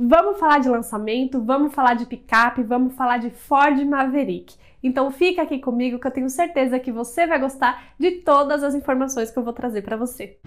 Vamos falar de lançamento, vamos falar de picape, vamos falar de Ford Maverick. Então fica aqui comigo que eu tenho certeza que você vai gostar de todas as informações que eu vou trazer para você.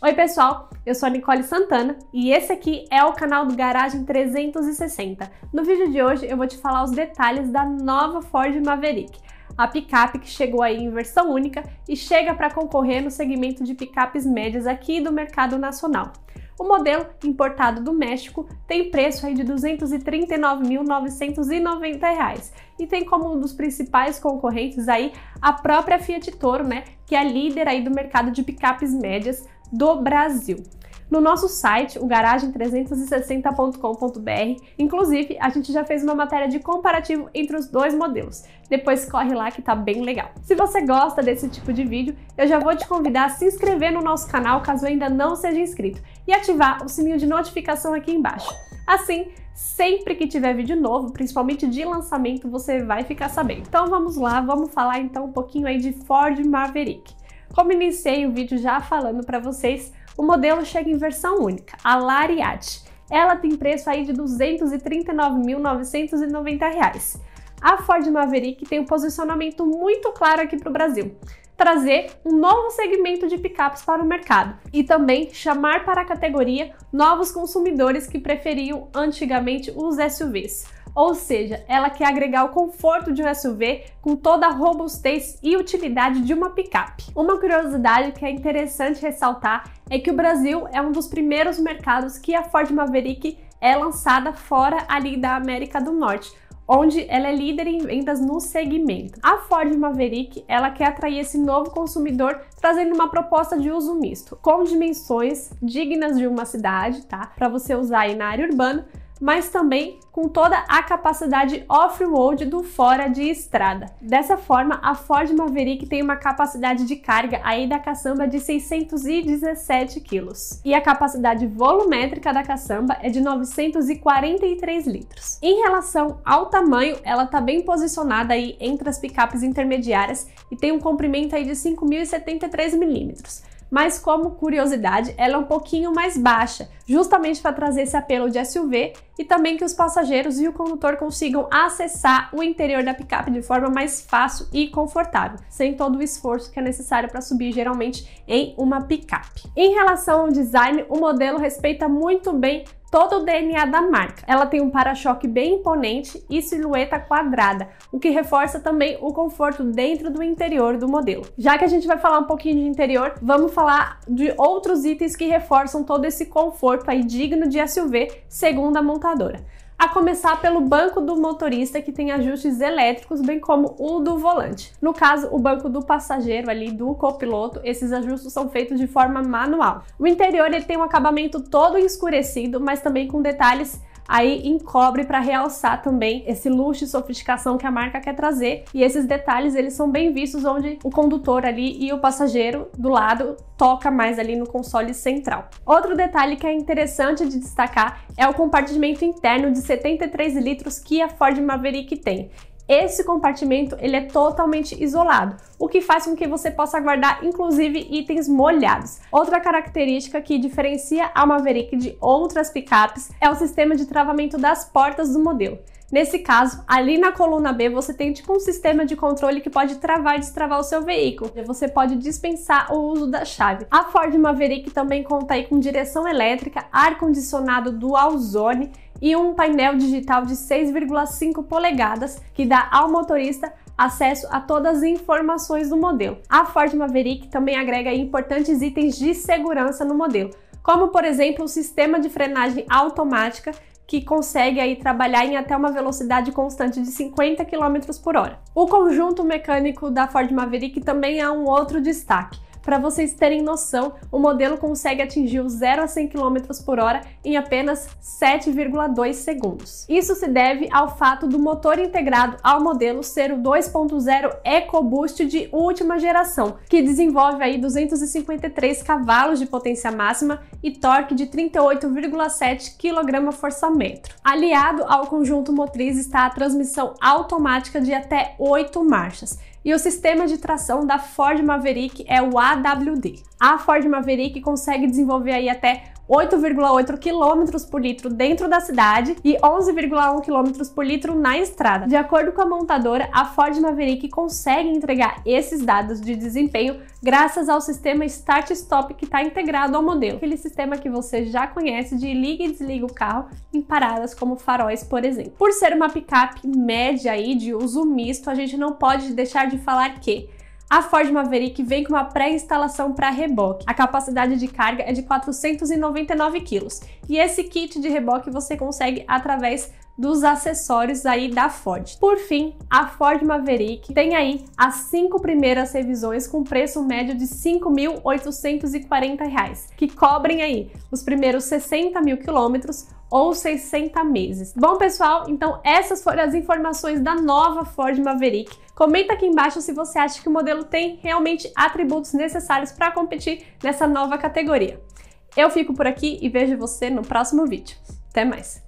Oi, pessoal! Eu sou a Nicole Santana e esse aqui é o canal do Garagem 360. No vídeo de hoje eu vou te falar os detalhes da nova Ford Maverick a picape que chegou aí em versão única e chega para concorrer no segmento de picapes médias aqui do mercado nacional. O modelo, importado do México, tem preço aí de R$ 239.990 e tem como um dos principais concorrentes aí a própria Fiat Toro, né, que é a líder aí do mercado de picapes médias do Brasil no nosso site, o garagem360.com.br. Inclusive, a gente já fez uma matéria de comparativo entre os dois modelos. Depois corre lá que tá bem legal. Se você gosta desse tipo de vídeo, eu já vou te convidar a se inscrever no nosso canal caso ainda não seja inscrito e ativar o sininho de notificação aqui embaixo. Assim, sempre que tiver vídeo novo, principalmente de lançamento, você vai ficar sabendo. Então vamos lá, vamos falar então um pouquinho aí de Ford Maverick. Como iniciei o vídeo já falando para vocês, o modelo chega em versão única, a Lariat. Ela tem preço aí de R$ 239.990. A Ford Maverick tem um posicionamento muito claro aqui para o Brasil trazer um novo segmento de picapes para o mercado e também chamar para a categoria novos consumidores que preferiam antigamente os SUVs ou seja, ela quer agregar o conforto de um SUV com toda a robustez e utilidade de uma picape. Uma curiosidade que é interessante ressaltar é que o Brasil é um dos primeiros mercados que a Ford Maverick é lançada fora ali da América do Norte, onde ela é líder em vendas no segmento. A Ford Maverick, ela quer atrair esse novo consumidor trazendo uma proposta de uso misto, com dimensões dignas de uma cidade, tá? Para você usar aí na área urbana, mas também com toda a capacidade off-road do fora de estrada. Dessa forma, a Ford Maverick tem uma capacidade de carga aí da caçamba de 617 kg e a capacidade volumétrica da caçamba é de 943 litros. Em relação ao tamanho, ela está bem posicionada aí entre as picapes intermediárias e tem um comprimento aí de 5.073 milímetros mas como curiosidade, ela é um pouquinho mais baixa, justamente para trazer esse apelo de SUV e também que os passageiros e o condutor consigam acessar o interior da picape de forma mais fácil e confortável, sem todo o esforço que é necessário para subir geralmente em uma picape. Em relação ao design, o modelo respeita muito bem todo o DNA da marca. Ela tem um para-choque bem imponente e silhueta quadrada, o que reforça também o conforto dentro do interior do modelo. Já que a gente vai falar um pouquinho de interior, vamos falar de outros itens que reforçam todo esse conforto aí digno de SUV, segundo a montadora a começar pelo banco do motorista que tem ajustes elétricos, bem como o do volante. No caso, o banco do passageiro ali do copiloto, esses ajustes são feitos de forma manual. O interior ele tem um acabamento todo escurecido, mas também com detalhes aí em cobre para realçar também esse luxo e sofisticação que a marca quer trazer. E esses detalhes eles são bem vistos onde o condutor ali e o passageiro do lado toca mais ali no console central. Outro detalhe que é interessante de destacar é o compartimento interno de 73 litros que a Ford Maverick tem. Esse compartimento ele é totalmente isolado, o que faz com que você possa guardar inclusive itens molhados. Outra característica que diferencia a Maverick de outras picapes é o sistema de travamento das portas do modelo. Nesse caso, ali na coluna B você tem tipo um sistema de controle que pode travar e destravar o seu veículo. Você pode dispensar o uso da chave. A Ford Maverick também conta aí com direção elétrica, ar condicionado dual zone e um painel digital de 6,5 polegadas que dá ao motorista acesso a todas as informações do modelo. A Ford Maverick também agrega importantes itens de segurança no modelo, como por exemplo o sistema de frenagem automática que consegue aí trabalhar em até uma velocidade constante de 50 km por hora. O conjunto mecânico da Ford Maverick também é um outro destaque. Para vocês terem noção, o modelo consegue atingir o 0 a 100 km por hora em apenas 7,2 segundos. Isso se deve ao fato do motor integrado ao modelo ser o 2.0 EcoBoost de última geração, que desenvolve aí 253 cavalos de potência máxima e torque de 38,7 kgfm. Aliado ao conjunto motriz está a transmissão automática de até 8 marchas e o sistema de tração da Ford Maverick é o AWD. A Ford Maverick consegue desenvolver aí até 8,8 km por litro dentro da cidade e 11,1 km por litro na estrada. De acordo com a montadora, a Ford Maverick consegue entregar esses dados de desempenho graças ao sistema Start Stop que está integrado ao modelo. Aquele sistema que você já conhece de liga e desliga o carro em paradas como faróis, por exemplo. Por ser uma picape média aí de uso misto, a gente não pode deixar de falar que a Ford Maverick vem com uma pré-instalação para reboque. A capacidade de carga é de 499 kg. E esse kit de reboque você consegue através dos acessórios aí da Ford. Por fim, a Ford Maverick tem aí as cinco primeiras revisões com preço médio de R$ 5.840, que cobrem aí os primeiros 60 mil quilômetros ou 60 meses. Bom, pessoal, então essas foram as informações da nova Ford Maverick. Comenta aqui embaixo se você acha que o modelo tem realmente atributos necessários para competir nessa nova categoria. Eu fico por aqui e vejo você no próximo vídeo. Até mais!